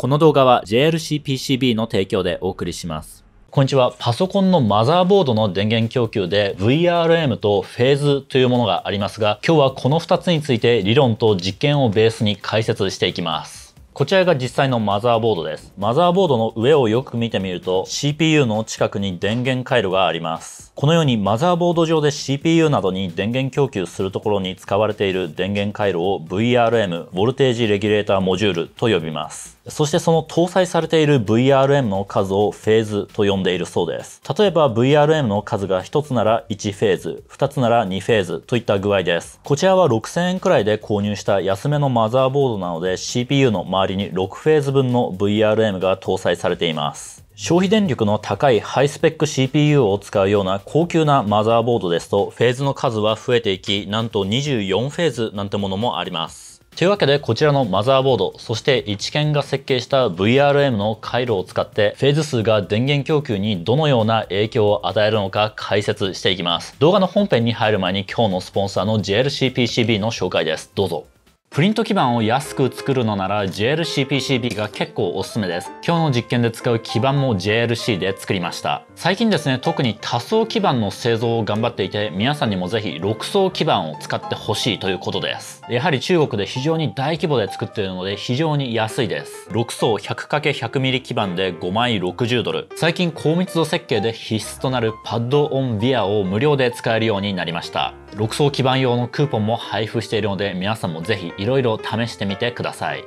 この動画は JLCPCB の提供でお送りします。こんにちは。パソコンのマザーボードの電源供給で VRM とフェーズというものがありますが、今日はこの2つについて理論と実験をベースに解説していきます。こちらが実際のマザーボードです。マザーボードの上をよく見てみると CPU の近くに電源回路があります。このようにマザーボード上で CPU などに電源供給するところに使われている電源回路を VRM、ボルテージレギュレーターモジュールと呼びます。そしてその搭載されている VRM の数をフェーズと呼んでいるそうです。例えば VRM の数が1つなら1フェーズ、2つなら2フェーズといった具合です。こちらは6000円くらいで購入した安めのマザーボードなので CPU の周りに6フェーズ分の VRM が搭載されています。消費電力の高いハイスペック CPU を使うような高級なマザーボードですとフェーズの数は増えていきなんと24フェーズなんてものもありますというわけでこちらのマザーボードそして一見が設計した VRM の回路を使ってフェーズ数が電源供給にどのような影響を与えるのか解説していきます動画の本編に入る前に今日のスポンサーの JLCPCB の紹介ですどうぞプリント基板を安く作るのなら JLCPCB が結構おすすめです。今日の実験で使う基板も JLC で作りました。最近ですね、特に多層基板の製造を頑張っていて、皆さんにもぜひ6層基板を使ってほしいということです。やはり中国で非常に大規模で作っているので非常に安いです。6層 100×100mm 基板で5枚60ドル。最近高密度設計で必須となるパッドオンビアを無料で使えるようになりました。6層基板用のクーポンも配布しているので皆さんもぜひいろいろ試してみてください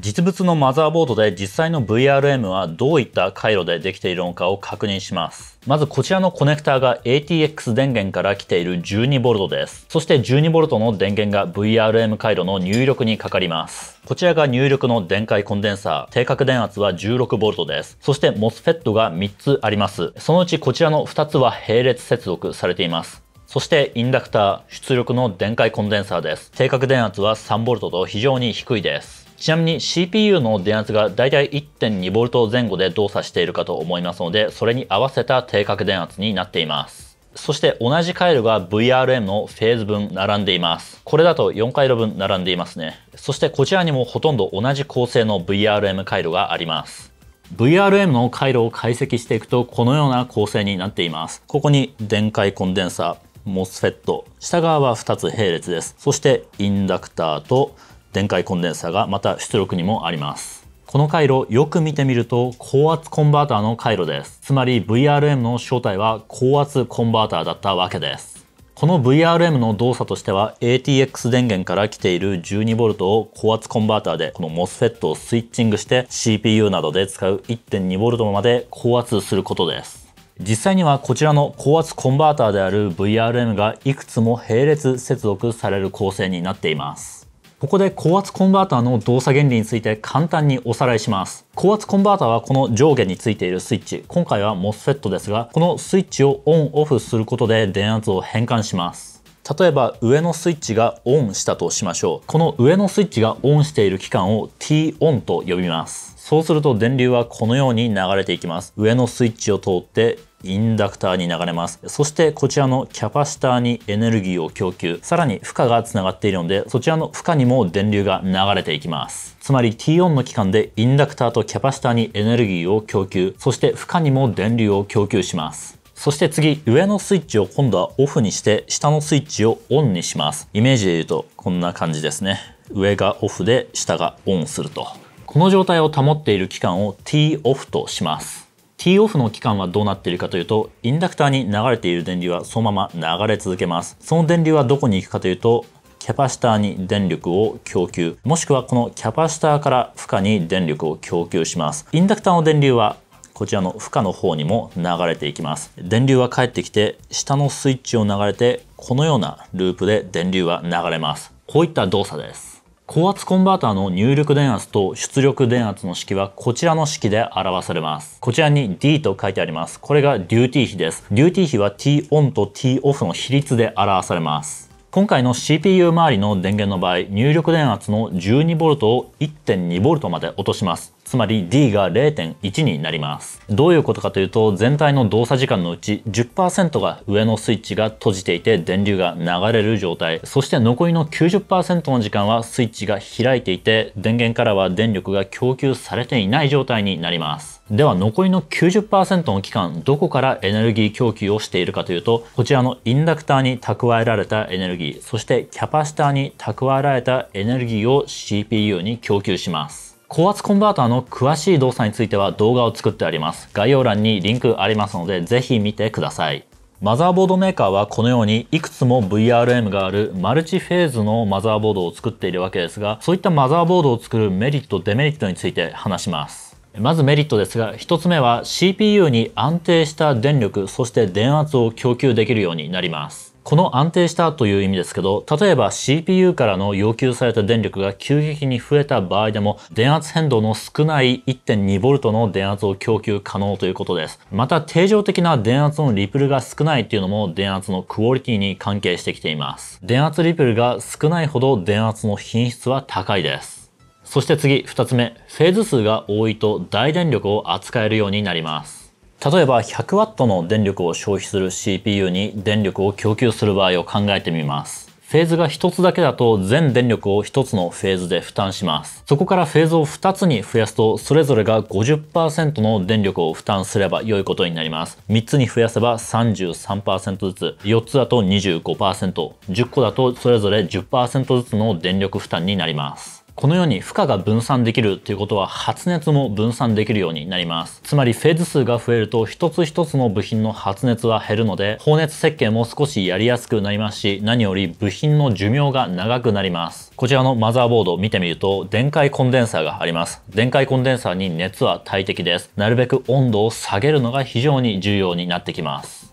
実物のマザーボードで実際の VRM はどういった回路でできているのかを確認します。まずこちらのコネクタが ATX 電源から来ている 12V です。そして 12V の電源が VRM 回路の入力にかかります。こちらが入力の電解コンデンサー、定格電圧は 16V です。そして MOSFET が3つあります。そのうちこちらの2つは並列接続されています。そしてインダクター、出力の電解コンデンサーです。正確電圧は 3V と非常に低いです。ちなみに CPU の電圧がだいたい 1.2V 前後で動作しているかと思いますので、それに合わせた定格電圧になっています。そして同じ回路が VRM のフェーズ分並んでいます。これだと4回路分並んでいますね。そしてこちらにもほとんど同じ構成の VRM 回路があります。VRM の回路を解析していくとこのような構成になっています。ここに電解コンデンサー、MOSFET 下側は2つ並列ですそしてインダクターと電解コンデンサがまた出力にもありますこの回路よく見てみると高圧コンバーターの回路ですつまり VRM の正体は高圧コンバーターだったわけですこの VRM の動作としては ATX 電源から来ている 12V を高圧コンバーターでこの MOSFET をスイッチングして CPU などで使う 1.2V まで高圧することです実際にはこちらの高圧コンバーターである VRM がいくつも並列接続される構成になっていますここで高圧コンバーターの動作原理について簡単におさらいします高圧コンバーターはこの上下についているスイッチ今回は MOSFET ですがこのスイッチをオンオフすることで電圧を変換します例えば上のスイッチがオンしたとしましょうこの上のスイッチがオンしている期間を T オンと呼びますそうすると電流はこのように流れていきます上のスイッチを通ってインダクターに流れますそしてこちらのキャパシターにエネルギーを供給さらに負荷がつながっているのでそちらの負荷にも電流が流れていきますつまり T オンの期間でインダクターとキャパシターにエネルギーを供給そして負荷にも電流を供給しますそして次、上のスイッチを今度はオフにして、下のスイッチをオンにします。イメージで言うと、こんな感じですね。上がオフで、下がオンすると。この状態を保っている期間を t オフとします。t オフの期間はどうなっているかというと、インダクターに流れている電流はそのまま流れ続けます。その電流はどこに行くかというと、キャパシターに電力を供給、もしくはこのキャパシターから負荷に電力を供給します。インダクターの電流はこちらの負荷の方にも流れていきます電流は返ってきて下のスイッチを流れてこのようなループで電流は流れますこういった動作です高圧コンバーターの入力電圧と出力電圧の式はこちらの式で表されます。こちらに D と書いてあります。これがデューティー比です。デューティー比は T オンと T オフの比率で表されます。今回の CPU 周りの電源の場合、入力電圧の 12V を 1.2V まで落とします。つまり D が0.1になります。どういうことかというと、全体の動作時間のうち10%が上のスイッチが閉じていて電流が流れる状態、そして残りの90%の時間はスイッチが開いていて、電源からは電力が供給されていない状態になります。では残りの90%の期間、どこからエネルギー供給をしているかというと、こちらのインダクターに蓄えられたエネルギー、そしてキャパシターに蓄えられたエネルギーを CPU に供給します。高圧コンバーターの詳しい動作については動画を作ってあります。概要欄にリンクありますので、ぜひ見てください。マザーボードメーカーはこのようにいくつも VRM があるマルチフェーズのマザーボードを作っているわけですが、そういったマザーボードを作るメリット、デメリットについて話します。まずメリットですが、1つ目は CPU に安定した電力、そして電圧を供給できるようになります。この安定したという意味ですけど、例えば CPU からの要求された電力が急激に増えた場合でも、電圧変動の少ない 1.2V の電圧を供給可能ということです。また、定常的な電圧のリプルが少ないっていうのも電圧のクオリティに関係してきています。電圧リプルが少ないほど電圧の品質は高いです。そして次、二つ目。フェーズ数が多いと大電力を扱えるようになります。例えば 100W の電力を消費する CPU に電力を供給する場合を考えてみます。フェーズが1つだけだと全電力を1つのフェーズで負担します。そこからフェーズを2つに増やすと、それぞれが50%の電力を負担すれば良いことになります。3つに増やせば33%ずつ、4つだと25%、10個だとそれぞれ10%ずつの電力負担になります。このように負荷が分散できるということは発熱も分散できるようになります。つまりフェーズ数が増えると一つ一つの部品の発熱は減るので、放熱設計も少しやりやすくなりますし、何より部品の寿命が長くなります。こちらのマザーボードを見てみると、電解コンデンサーがあります。電解コンデンサーに熱は大敵です。なるべく温度を下げるのが非常に重要になってきます。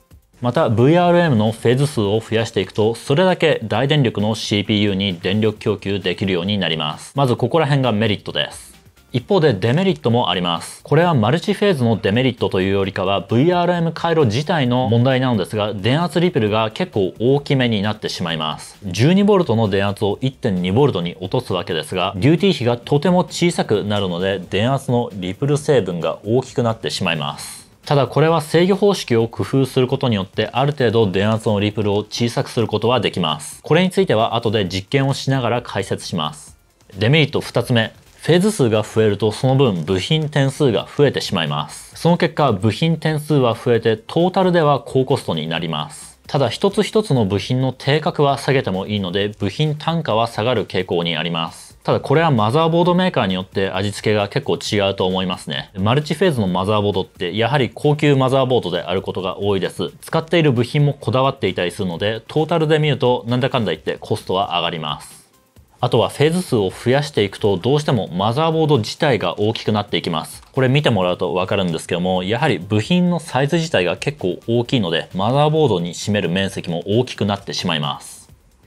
また VRM のフェーズ数を増やしていくとそれだけ大電力の CPU に電力供給できるようになりますまずここら辺がメリットです一方でデメリットもありますこれはマルチフェーズのデメリットというよりかは VRM 回路自体の問題なのですが電圧リプルが結構大きめになってしまいます 12V の電圧を 1.2V に落とすわけですがデューティー比がとても小さくなるので電圧のリプル成分が大きくなってしまいますただこれは制御方式を工夫することによってある程度電圧のリプルを小さくすることはできます。これについては後で実験をしながら解説します。デメリット2つ目。フェーズ数が増えるとその分部品点数が増えてしまいます。その結果部品点数は増えてトータルでは高コストになります。ただ一つ一つの部品の定格は下げてもいいので部品単価は下がる傾向にあります。ただこれはマザーボードメーカーによって味付けが結構違うと思いますね。マルチフェーズのマザーボードってやはり高級マザーボードであることが多いです。使っている部品もこだわっていたりするので、トータルで見るとなんだかんだ言ってコストは上がります。あとはフェーズ数を増やしていくとどうしてもマザーボード自体が大きくなっていきます。これ見てもらうとわかるんですけども、やはり部品のサイズ自体が結構大きいので、マザーボードに占める面積も大きくなってしまいます。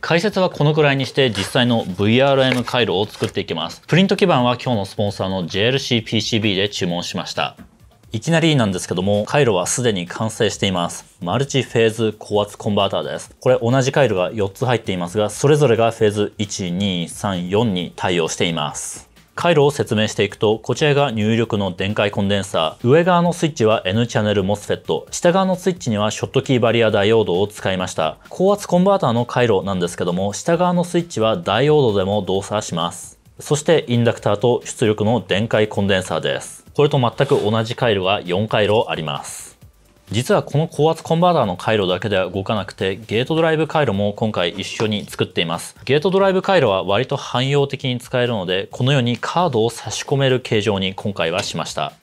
解説はこのくらいにして実際の VRM 回路を作っていきます。プリント基板は今日のスポンサーの JLCPCB で注文しました。いきなりなんですけども、回路はすでに完成しています。マルチフェーズ高圧コンバーターです。これ同じ回路が4つ入っていますが、それぞれがフェーズ1、2、3、4に対応しています。回路を説明していくと、こちらが入力の電解コンデンサー、上側のスイッチは N チャンネル MOSFET、下側のスイッチにはショットキーバリアダイオードを使いました。高圧コンバーターの回路なんですけども、下側のスイッチはダイオードでも動作します。そしてインダクターと出力の電解コンデンサーです。これと全く同じ回路が4回路あります。実はこの高圧コンバーターの回路だけでは動かなくてゲートドライブ回路も今回一緒に作っていますゲートドライブ回路は割と汎用的に使えるのでこのようにカードを差し込める形状に今回はしました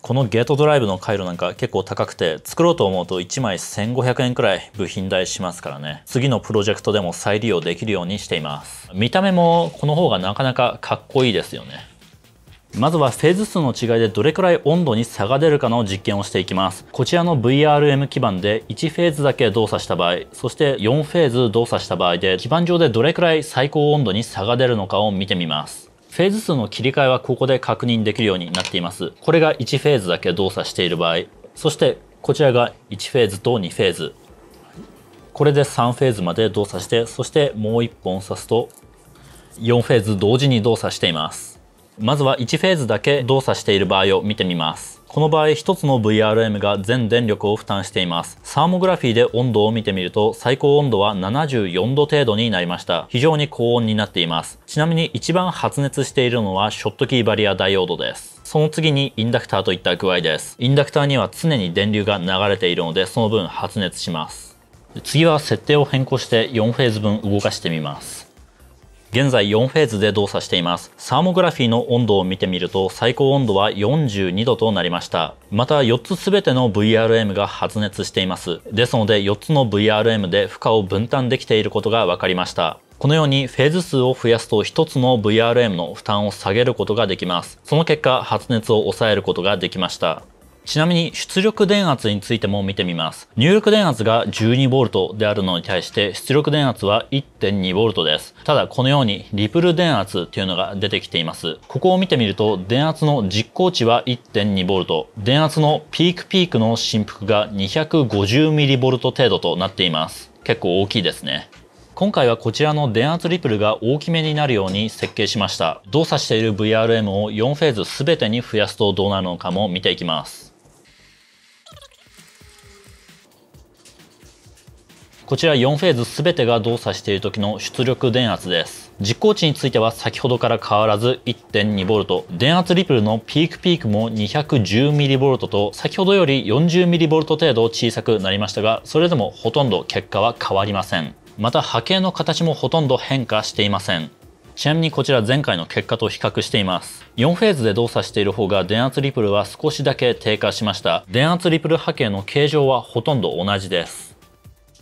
このゲートドライブの回路なんか結構高くて作ろうと思うと1枚1500円くらい部品代しますからね次のプロジェクトでも再利用できるようにしています見た目もこの方がなかなかかっこいいですよねまずはフェーズ数の違いでどれくらい温度に差が出るかの実験をしていきます。こちらの VRM 基板で1フェーズだけ動作した場合、そして4フェーズ動作した場合で基板上でどれくらい最高温度に差が出るのかを見てみます。フェーズ数の切り替えはここで確認できるようになっています。これが1フェーズだけ動作している場合、そしてこちらが1フェーズと2フェーズ。これで3フェーズまで動作して、そしてもう1本刺すと4フェーズ同時に動作しています。まずは1フェーズだけ動作している場合を見てみます。この場合1つの VRM が全電力を負担しています。サーモグラフィーで温度を見てみると最高温度は74度程度になりました。非常に高温になっています。ちなみに一番発熱しているのはショットキーバリアダイオードです。その次にインダクターといった具合です。インダクターには常に電流が流れているのでその分発熱します。次は設定を変更して4フェーズ分動かしてみます。現在4フェーズで動作しています。サーモグラフィーの温度を見てみると最高温度は42度となりました。また4つ全ての VRM が発熱しています。ですので4つの VRM で負荷を分担できていることが分かりました。このようにフェーズ数を増やすと1つの VRM の負担を下げることができます。その結果発熱を抑えることができました。ちなみに出力電圧についても見てみます。入力電圧が 12V であるのに対して出力電圧は 1.2V です。ただこのようにリプル電圧というのが出てきています。ここを見てみると電圧の実行値は 1.2V、電圧のピークピークの振幅が 250mV 程度となっています。結構大きいですね。今回はこちらの電圧リプルが大きめになるように設計しました。動作している VRM を4フェーズ全てに増やすとどうなるのかも見ていきます。こちら4フェーズ全てが動作している時の出力電圧です実行値については先ほどから変わらず 1.2V 電圧リプルのピークピークも 210mV と先ほどより 40mV 程度小さくなりましたがそれでもほとんど結果は変わりませんまた波形の形もほとんど変化していませんちなみにこちら前回の結果と比較しています。4フェーズで動作している方が電圧リプルは少しだけ低下しました。電圧リプル波形の形状はほとんど同じです。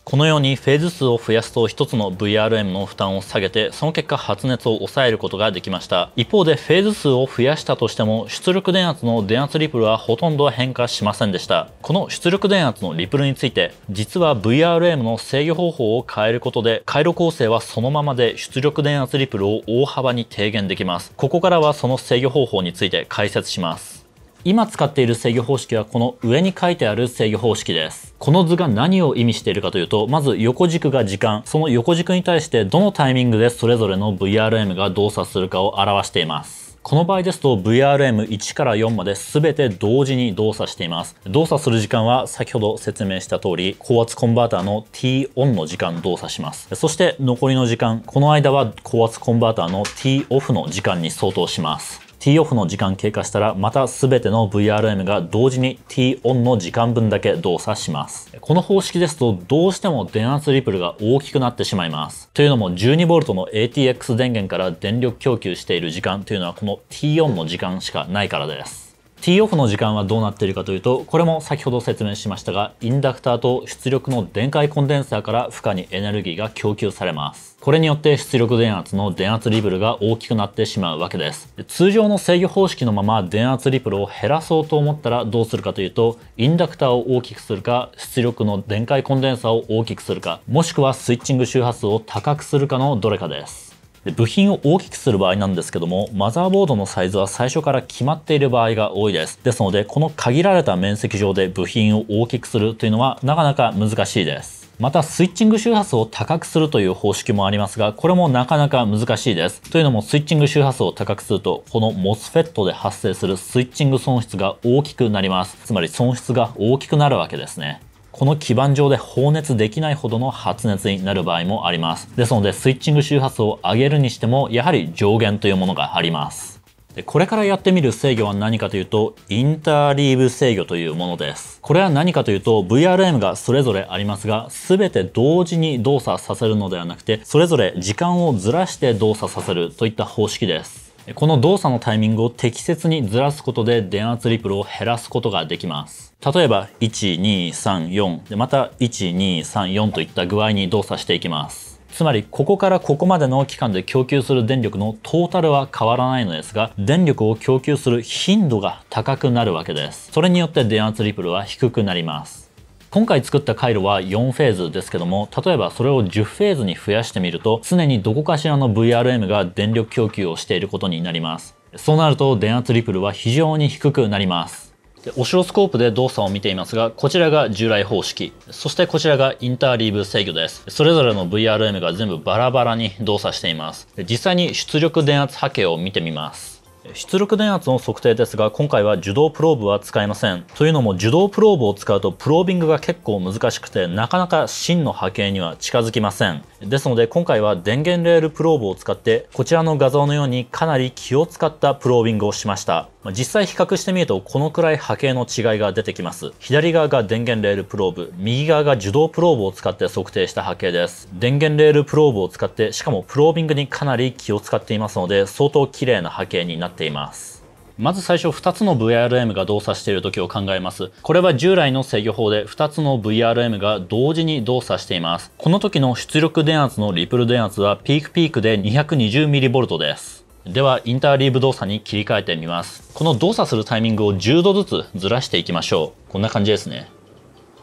このようにフェーズ数を増やすと1つの VRM の負担を下げてその結果発熱を抑えることができました一方でフェーズ数を増やしたとしても出力電圧の電圧リプルはほとんど変化しませんでしたこの出力電圧のリプルについて実は VRM の制御方法を変えることで回路構成はそのままで出力電圧リプルを大幅に低減できますここからはその制御方法について解説します今使っている制御方式はこの上に書いてある制御方式です。この図が何を意味しているかというと、まず横軸が時間、その横軸に対してどのタイミングでそれぞれの VRM が動作するかを表しています。この場合ですと VRM1 から4まで全て同時に動作しています。動作する時間は先ほど説明した通り高圧コンバーターの t オンの時間動作します。そして残りの時間、この間は高圧コンバーターの t オフの時間に相当します。t オフの時間経過したら、また全ての VRM が同時に t オンの時間分だけ動作します。この方式ですと、どうしても電圧リプルが大きくなってしまいます。というのも 12V の ATX 電源から電力供給している時間というのは、この t 4の時間しかないからです。t オフの時間はどうなっているかというと、これも先ほど説明しましたが、インダクターと出力の電解コンデンサーから負荷にエネルギーが供給されます。これによって出力電圧の電圧リプルが大きくなってしまうわけです。通常の制御方式のまま電圧リプルを減らそうと思ったらどうするかというと、インダクターを大きくするか、出力の電解コンデンサーを大きくするか、もしくはスイッチング周波数を高くするかのどれかです。で部品を大きくする場合なんですけども、マザーボードのサイズは最初から決まっている場合が多いです。ですので、この限られた面積上で部品を大きくするというのはなかなか難しいです。またスイッチング周波数を高くするという方式もありますが、これもなかなか難しいです。というのもスイッチング周波数を高くすると、この MOSFET で発生するスイッチング損失が大きくなります。つまり損失が大きくなるわけですね。この基板上で放熱できないほどの発熱になる場合もあります。ですので、スイッチング周波数を上げるにしても、やはり上限というものがあります。でこれからやってみる制御は何かというと、インターリーブ制御というものです。これは何かというと、VRM がそれぞれありますが、全て同時に動作させるのではなくて、それぞれ時間をずらして動作させるといった方式です。この動作のタイミングを適切にずらすことで電圧リプルを減らすことができます。例えば、1234でまた1234といった具合に動作していきます。つまり、ここからここまでの期間で供給する電力のトータルは変わらないのですが、電力を供給する頻度が高くなるわけです。それによって電圧リプルは低くなります。今回作った回路は4フェーズですけども、例えばそれを10フェーズに増やしてみると、常にどこかしらの VRM が電力供給をしていることになります。そうなると電圧リプルは非常に低くなります。でオシロスコープで動作を見ていますが、こちらが従来方式、そしてこちらがインターリーブ制御です。それぞれの VRM が全部バラバラに動作しています。で実際に出力電圧波形を見てみます。出力電圧の測定ですが今回は受動プローブは使えませんというのも受動プローブを使うとプロービングが結構難しくてなかなか芯の波形には近づきませんですので今回は電源レールプローブを使ってこちらの画像のようにかなり気を使ったプロービングをしましたま実際比較してみるとこのくらい波形の違いが出てきます。左側が電源レールプローブ、右側が受動プローブを使って測定した波形です。電源レールプローブを使って、しかもプロービングにかなり気を使っていますので、相当綺麗な波形になっています。まず最初2つの VRM が動作している時を考えます。これは従来の制御法で2つの VRM が同時に動作しています。この時の出力電圧のリプル電圧はピークピークで 220mV です。ではインターリーブ動作に切り替えてみますこの動作するタイミングを10度ずつずらしていきましょうこんな感じですね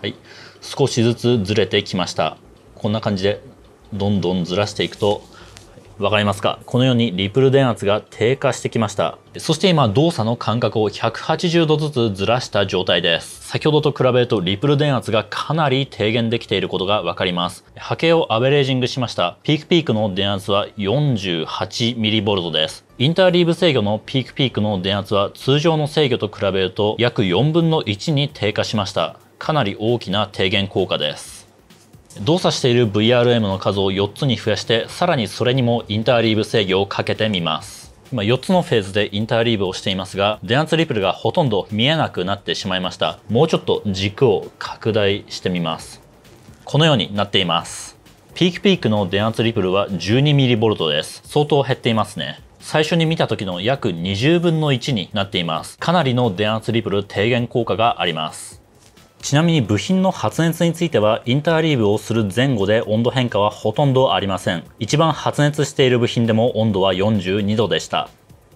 はい少しずつずれてきましたこんな感じでどんどんずらしていくとわかりますかこのようにリプル電圧が低下してきました。そして今動作の間隔を180度ずつずらした状態です。先ほどと比べるとリプル電圧がかなり低減できていることがわかります。波形をアベレージングしました。ピークピークの電圧は 48mV です。インターリーブ制御のピークピークの電圧は通常の制御と比べると約4分の1に低下しました。かなり大きな低減効果です。動作している VRM の数を4つに増やしてさらにそれにもインターリーブ制御をかけてみます今4つのフェーズでインターリーブをしていますが電圧リプルがほとんど見えなくなってしまいましたもうちょっと軸を拡大してみますこのようになっていますピークピークの電圧リプルは 12mV です相当減っていますね最初に見た時の約20分の1になっていますかなりの電圧リプル低減効果がありますちなみに部品の発熱についてはインターリーブをする前後で温度変化はほとんどありません一番発熱している部品でも温度は42度でした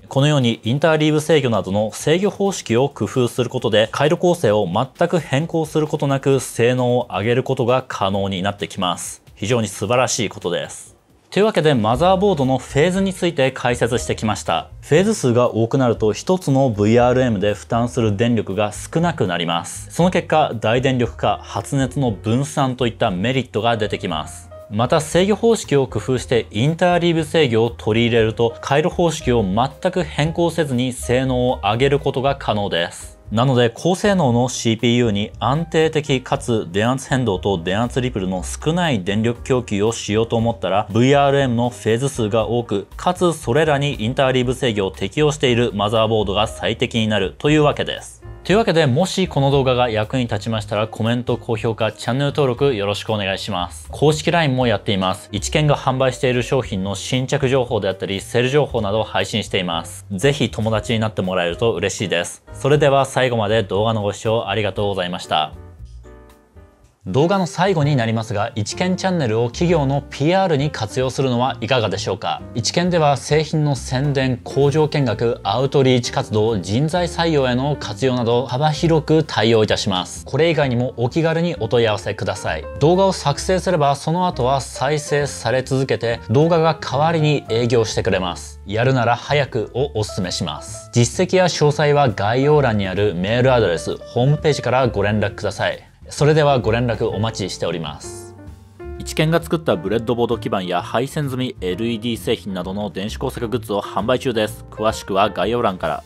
このようにインターリーブ制御などの制御方式を工夫することで回路構成を全く変更することなく性能を上げることが可能になってきます非常に素晴らしいことですというわけでマザーボードのフェーズについて解説してきましたフェーズ数が多くなると1つの VRM で負担する電力が少なくなりますその結果大電力化発熱の分散といったメリットが出てきますまた制御方式を工夫してインターリーブ制御を取り入れると回路方式を全く変更せずに性能を上げることが可能ですなので高性能の CPU に安定的かつ電圧変動と電圧リプルの少ない電力供給をしようと思ったら VRM のフェーズ数が多くかつそれらにインターリーブ制御を適用しているマザーボードが最適になるというわけです。というわけで、もしこの動画が役に立ちましたら、コメント、高評価、チャンネル登録よろしくお願いします。公式 LINE もやっています。一見が販売している商品の新着情報であったり、セール情報などを配信しています。ぜひ友達になってもらえると嬉しいです。それでは最後まで動画のご視聴ありがとうございました。動画の最後になりますが一見チャンネルを企業の PR に活用するのはいかがでしょうか一見では製品の宣伝工場見学アウトリーチ活動人材採用への活用など幅広く対応いたしますこれ以外にもお気軽にお問い合わせください動画を作成すればその後は再生され続けて動画が代わりに営業してくれますやるなら早くをお勧めします実績や詳細は概要欄にあるメールアドレスホームページからご連絡くださいそれではご連絡お待ちしております一見が作ったブレッドボード基板や配線済み LED 製品などの電子工作グッズを販売中です詳しくは概要欄から